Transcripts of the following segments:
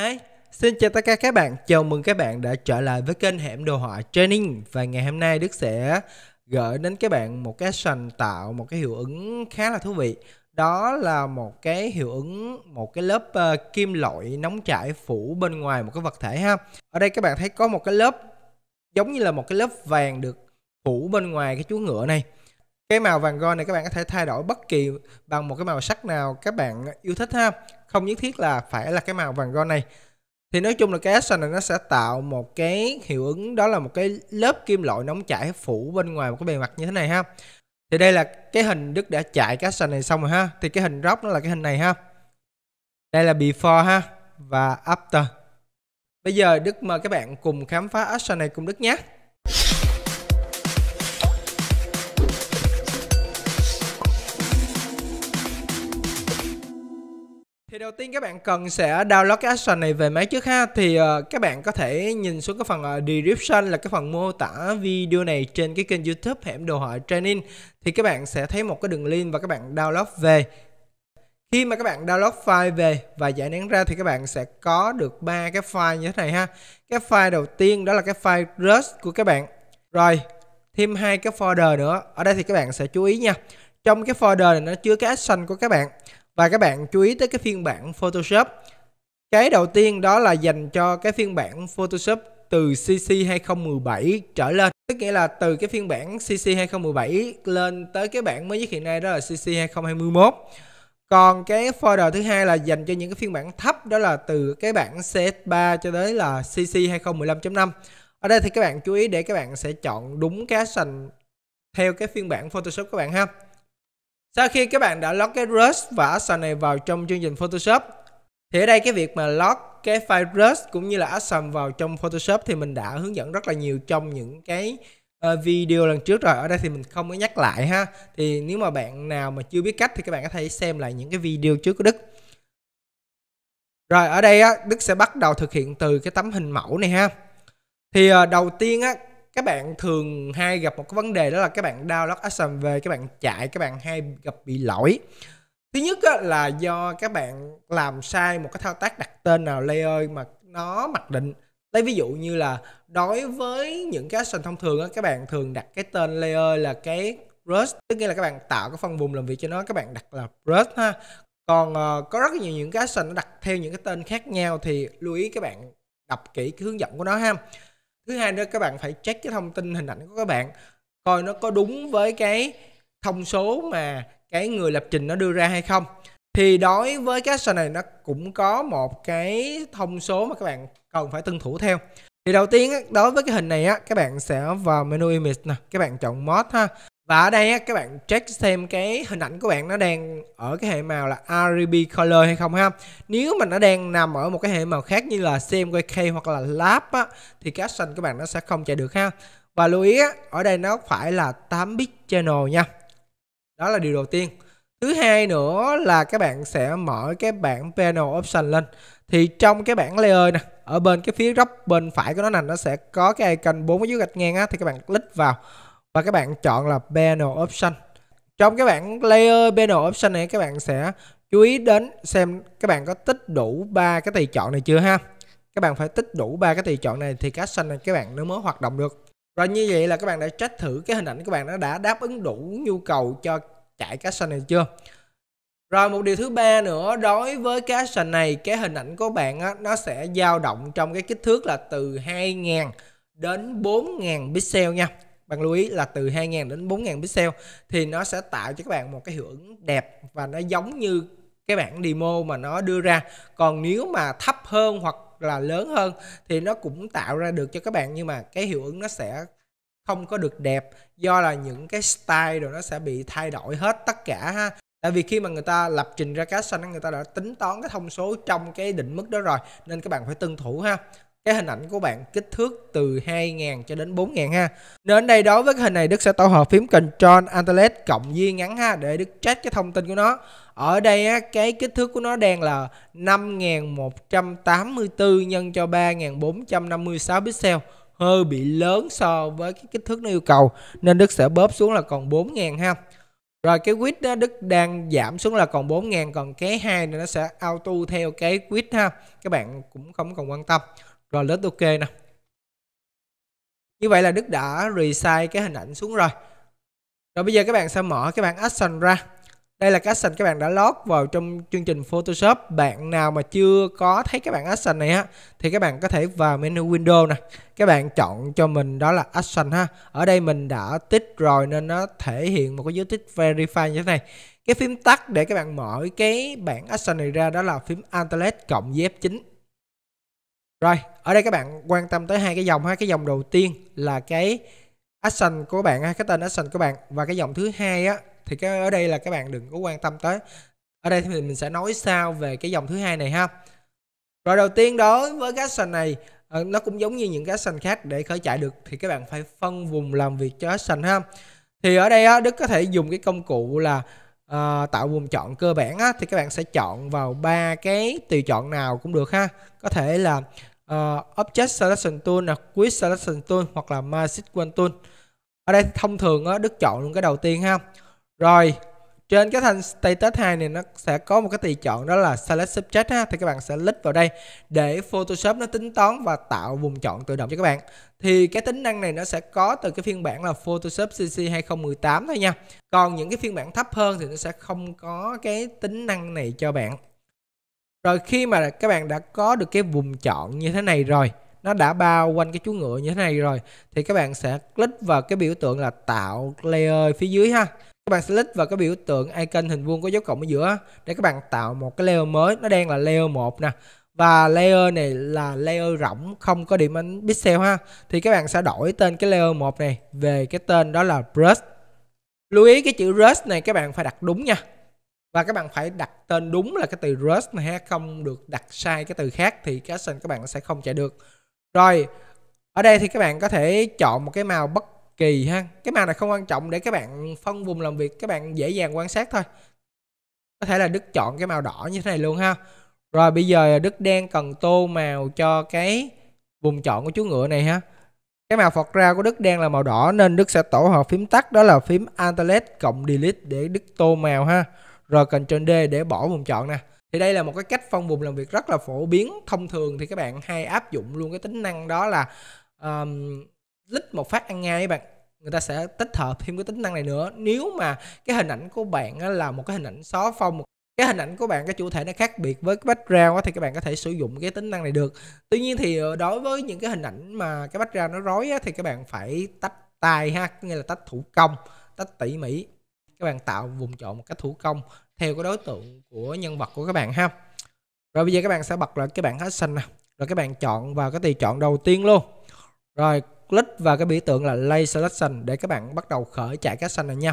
Hi, xin chào tất cả các bạn. Chào mừng các bạn đã trở lại với kênh Hẻm Đồ Họa Training và ngày hôm nay Đức sẽ gửi đến các bạn một cái action tạo một cái hiệu ứng khá là thú vị. Đó là một cái hiệu ứng một cái lớp uh, kim loại nóng chảy phủ bên ngoài một cái vật thể ha. Ở đây các bạn thấy có một cái lớp giống như là một cái lớp vàng được phủ bên ngoài cái chú ngựa này. Cái màu vàng gold này các bạn có thể thay đổi bất kỳ bằng một cái màu sắc nào các bạn yêu thích ha không nhất thiết là phải là cái màu vàng gold này thì nói chung là cái action này nó sẽ tạo một cái hiệu ứng đó là một cái lớp kim loại nóng chảy phủ bên ngoài một cái bề mặt như thế này ha thì đây là cái hình Đức đã chạy cái action này xong rồi ha thì cái hình rock nó là cái hình này ha đây là before ha và after bây giờ Đức mời các bạn cùng khám phá action này cùng Đức nhé đầu tiên các bạn cần sẽ download cái action này về máy trước ha Thì uh, các bạn có thể nhìn xuống cái phần uh, description là cái phần mô tả video này trên cái kênh youtube hẻm đồ họa training Thì các bạn sẽ thấy một cái đường link và các bạn download về khi mà các bạn download file về và giải nén ra thì các bạn sẽ có được ba cái file như thế này ha cái file đầu tiên đó là cái file rust của các bạn rồi thêm hai cái folder nữa ở đây thì các bạn sẽ chú ý nha trong cái folder này nó chứa cái action của các bạn và các bạn chú ý tới cái phiên bản Photoshop. Cái đầu tiên đó là dành cho cái phiên bản Photoshop từ CC 2017 trở lên. Tức nghĩa là từ cái phiên bản CC 2017 lên tới cái bản mới nhất hiện nay đó là CC 2021. Còn cái folder thứ hai là dành cho những cái phiên bản thấp đó là từ cái bản CS3 cho tới là CC 2015.5. Ở đây thì các bạn chú ý để các bạn sẽ chọn đúng cái action theo cái phiên bản Photoshop các bạn ha. Sau khi các bạn đã lock cái Rust và action này vào trong chương trình Photoshop thì ở đây cái việc mà lock cái file Rust cũng như là action vào trong Photoshop thì mình đã hướng dẫn rất là nhiều trong những cái ờ, video lần trước rồi ở đây thì mình không có nhắc lại ha thì nếu mà bạn nào mà chưa biết cách thì các bạn có thể xem lại những cái video trước của Đức rồi ở đây á, Đức sẽ bắt đầu thực hiện từ cái tấm hình mẫu này ha thì ờ, đầu tiên á, các bạn thường hay gặp một cái vấn đề đó là các bạn download SMV các bạn chạy các bạn hay gặp bị lỗi thứ nhất á, là do các bạn làm sai một cái thao tác đặt tên nào layer mà nó mặc định lấy ví dụ như là đối với những cái action thông thường á, các bạn thường đặt cái tên layer là cái rust tức nghĩa là các bạn tạo cái phần vùng làm việc cho nó các bạn đặt là rust ha còn uh, có rất nhiều những cái action nó đặt theo những cái tên khác nhau thì lưu ý các bạn đọc kỹ cái hướng dẫn của nó ha thứ hai nữa các bạn phải check cái thông tin hình ảnh của các bạn coi nó có đúng với cái thông số mà cái người lập trình nó đưa ra hay không thì đối với cái action này nó cũng có một cái thông số mà các bạn cần phải tuân thủ theo thì đầu tiên đối với cái hình này á các bạn sẽ vào menu image nè các bạn chọn mod ha và ở đây á, các bạn check xem cái hình ảnh của bạn nó đang ở cái hệ màu là RGB color hay không ha. Nếu mà nó đang nằm ở một cái hệ màu khác như là CMYK hoặc là lab á, thì cái action các bạn nó sẽ không chạy được ha. Và lưu ý á, ở đây nó phải là 8 bit channel nha. Đó là điều đầu tiên. Thứ hai nữa là các bạn sẽ mở cái bảng panel option lên. Thì trong cái bảng layer nè, ở bên cái phía góc bên phải của nó nè nó sẽ có cái icon bốn cái dưới gạch ngang á thì các bạn click vào và các bạn chọn là panel Option trong cái bảng Layer panel Option này các bạn sẽ chú ý đến xem các bạn có tích đủ ba cái tùy chọn này chưa ha các bạn phải tích đủ ba cái tùy chọn này thì cái xanh này các bạn nó mới hoạt động được rồi như vậy là các bạn đã check thử cái hình ảnh các bạn nó đã đáp ứng đủ nhu cầu cho chạy cái xanh này chưa rồi một điều thứ ba nữa đối với cái action này cái hình ảnh của bạn á, nó sẽ dao động trong cái kích thước là từ 2.000 đến 4.000 pixel nha bạn lưu ý là từ 2.000 đến 4.000 pixel thì nó sẽ tạo cho các bạn một cái hiệu ứng đẹp và nó giống như cái bản demo mà nó đưa ra còn nếu mà thấp hơn hoặc là lớn hơn thì nó cũng tạo ra được cho các bạn nhưng mà cái hiệu ứng nó sẽ không có được đẹp do là những cái style rồi nó sẽ bị thay đổi hết tất cả ha tại vì khi mà người ta lập trình ra cá xanh người ta đã tính toán cái thông số trong cái định mức đó rồi nên các bạn phải tuân thủ ha cái hình ảnh của bạn kích thước từ 2.000 cho đến 4.000 ha. Nên đến đây đối với cái hình này Đức sẽ tổ hợp phím Ctrl Alt cộng di ngắn ha để Đức check cái thông tin của nó. Ở đây á, cái kích thước của nó đang là 5184 nhân cho 3456 pixel hơi bị lớn so với cái kích thước nó yêu cầu nên Đức sẽ bóp xuống là còn 4.000 ha. Rồi cái width đó Đức đang giảm xuống là còn 4.000 còn cái hai này nó sẽ auto theo cái width ha. Các bạn cũng không cần quan tâm rồi lết ok nè như vậy là Đức đã resize cái hình ảnh xuống rồi rồi bây giờ các bạn sẽ mở cái bảng action ra đây là cái action các bạn đã lót vào trong chương trình Photoshop bạn nào mà chưa có thấy cái bảng action này á thì các bạn có thể vào menu window nè các bạn chọn cho mình đó là action ha ở đây mình đã tích rồi nên nó thể hiện một cái dấu tích verify như thế này cái phím tắt để các bạn mở cái bảng action này ra đó là phím Alt+, cộng với F9 rồi, ở đây các bạn quan tâm tới hai cái dòng ha, cái dòng đầu tiên là cái action của bạn ha, cái tên action của bạn và cái dòng thứ hai á thì cái ở đây là các bạn đừng có quan tâm tới. Ở đây thì mình sẽ nói sao về cái dòng thứ hai này ha. Rồi đầu tiên đối với cái action này ờ, nó cũng giống như những cái action khác để khởi chạy được thì các bạn phải phân vùng làm việc cho action ha. Thì ở đây á, Đức có thể dùng cái công cụ là à, tạo vùng chọn cơ bản á, thì các bạn sẽ chọn vào ba cái tùy chọn nào cũng được ha có thể là uh, Object Selection Tool, là Quick Selection Tool hoặc là My Sequence Tool. Ở đây thông thường á, Đức chọn luôn cái đầu tiên ha. Rồi, trên cái thanh status 2 này nó sẽ có một cái tùy chọn đó là select subject ha thì các bạn sẽ click vào đây để Photoshop nó tính toán và tạo vùng chọn tự động cho các bạn. Thì cái tính năng này nó sẽ có từ cái phiên bản là Photoshop CC 2018 thôi nha. Còn những cái phiên bản thấp hơn thì nó sẽ không có cái tính năng này cho bạn rồi khi mà các bạn đã có được cái vùng chọn như thế này rồi nó đã bao quanh cái chú ngựa như thế này rồi thì các bạn sẽ click vào cái biểu tượng là tạo layer phía dưới ha các bạn sẽ click vào cái biểu tượng icon hình vuông có dấu cộng ở giữa để các bạn tạo một cái layer mới nó đang là layer 1 nè và layer này là layer rỗng không có điểm ánh pixel ha thì các bạn sẽ đổi tên cái layer 1 này về cái tên đó là brush lưu ý cái chữ brush này các bạn phải đặt đúng nha và các bạn phải đặt tên đúng là cái từ Rust này ha không được đặt sai cái từ khác thì cái action các bạn sẽ không chạy được rồi ở đây thì các bạn có thể chọn một cái màu bất kỳ ha cái màu này không quan trọng để các bạn phân vùng làm việc các bạn dễ dàng quan sát thôi có thể là đức chọn cái màu đỏ như thế này luôn ha rồi bây giờ đức đang cần tô màu cho cái vùng chọn của chú ngựa này ha cái màu phọt ra của Đức đang là màu đỏ nên Đức sẽ tổ hợp phím tắt đó là phím Alt cộng Delete để Đức tô màu ha rồi Ctrl D để bỏ vùng chọn nè thì đây là một cái cách phân vùng làm việc rất là phổ biến thông thường thì các bạn hay áp dụng luôn cái tính năng đó là um, click một phát ăn ngay các bạn người ta sẽ tích hợp thêm cái tính năng này nữa nếu mà cái hình ảnh của bạn là một cái hình ảnh xóa phong cái hình ảnh của bạn cái chủ thể nó khác biệt với cái background thì các bạn có thể sử dụng cái tính năng này được tuy nhiên thì ờ, đối với những cái hình ảnh mà cái background nó rối thì các bạn phải tách tay ha nghĩa là tách thủ công tách tỉ mỉ các bạn tạo vùng chọn một cách thủ công theo cái đối tượng của nhân vật của các bạn ha rồi bây giờ các bạn sẽ bật lại cái bảng action nè rồi các bạn chọn vào cái tùy chọn đầu tiên luôn rồi click vào cái biểu tượng là lay selection để các bạn bắt đầu khởi chạy cái xanh này nha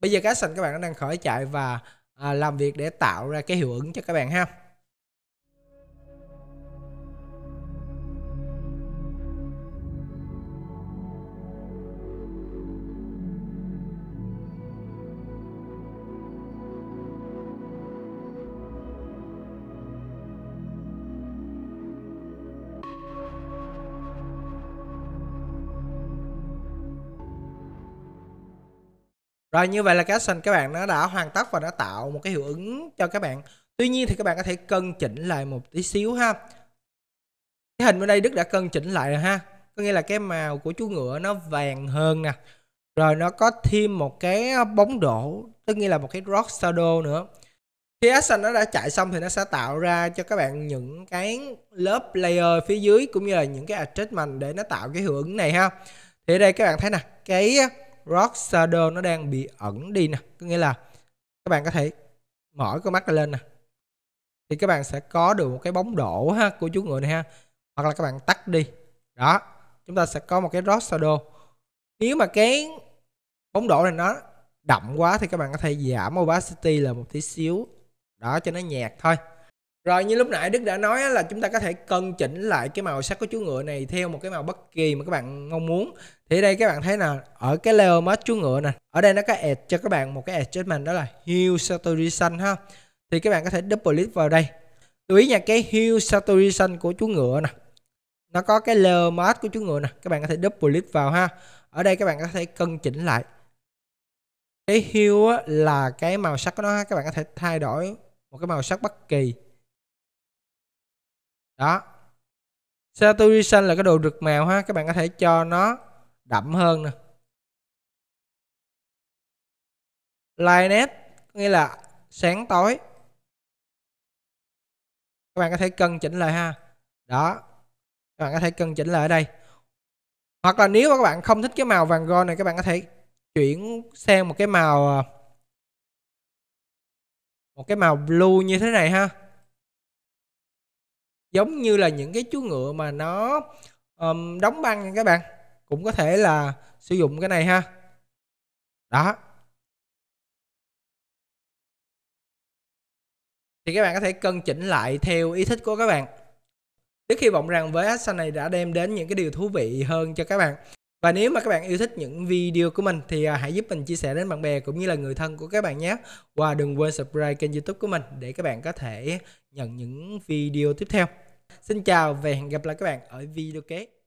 bây giờ cái xanh các bạn đang khởi chạy và à, làm việc để tạo ra cái hiệu ứng cho các bạn ha Rồi như vậy là cái action các bạn nó đã hoàn tất và nó tạo một cái hiệu ứng cho các bạn. Tuy nhiên thì các bạn có thể cân chỉnh lại một tí xíu ha. Cái hình bên đây Đức đã cân chỉnh lại rồi ha. Có nghĩa là cái màu của chú ngựa nó vàng hơn nè. Rồi nó có thêm một cái bóng đổ, tức nghĩa là một cái rock shadow nữa. Khi action nó đã chạy xong thì nó sẽ tạo ra cho các bạn những cái lớp layer phía dưới cũng như là những cái adjustment để nó tạo cái hiệu ứng này ha. Thì ở đây các bạn thấy nè, cái rock shadow nó đang bị ẩn đi nè có nghĩa là các bạn có thể mở cái mắt lên nè thì các bạn sẽ có được một cái bóng đổ ha của chú ngựa này ha hoặc là các bạn tắt đi đó chúng ta sẽ có một cái rock shadow nếu mà cái bóng đổ này nó đậm quá thì các bạn có thể giảm opacity là một tí xíu đó cho nó nhạt thôi rồi như lúc nãy Đức đã nói là chúng ta có thể cân chỉnh lại cái màu sắc của chú ngựa này theo một cái màu bất kỳ mà các bạn mong muốn. Thì đây các bạn thấy là ở cái layer mask chú ngựa nè, ở đây nó có add cho các bạn một cái adjustment đó là hue saturation ha. Thì các bạn có thể double click vào đây. Lưu ý nha cái hue saturation của chú ngựa nè. Nó có cái layer mask của chú ngựa nè, các bạn có thể double click vào ha. Ở đây các bạn có thể cân chỉnh lại. Cái hue là cái màu sắc của nó ha, các bạn có thể thay đổi một cái màu sắc bất kỳ đó saturation là cái độ rực màu ha các bạn có thể cho nó đậm hơn nè lightness nghĩa là sáng tối các bạn có thể cân chỉnh lại ha đó các bạn có thể cân chỉnh lại ở đây hoặc là nếu mà các bạn không thích cái màu vàng gold này các bạn có thể chuyển sang một cái màu ờ, một cái màu blue như thế này ha giống như là những cái chú ngựa mà nó um, đóng băng nha các bạn cũng có thể là sử dụng cái này ha đó thì các bạn có thể cân chỉnh lại theo ý thích của các bạn Đức hy vọng rằng với action này đã đem đến những cái điều thú vị hơn cho các bạn và nếu mà các bạn yêu thích những video của mình thì à, hãy giúp mình chia sẻ đến bạn bè cũng như là người thân của các bạn nhé. Và đừng quên subscribe kênh youtube của mình để các bạn có thể nhận những video tiếp theo. Xin chào và hẹn gặp lại các bạn ở video kế.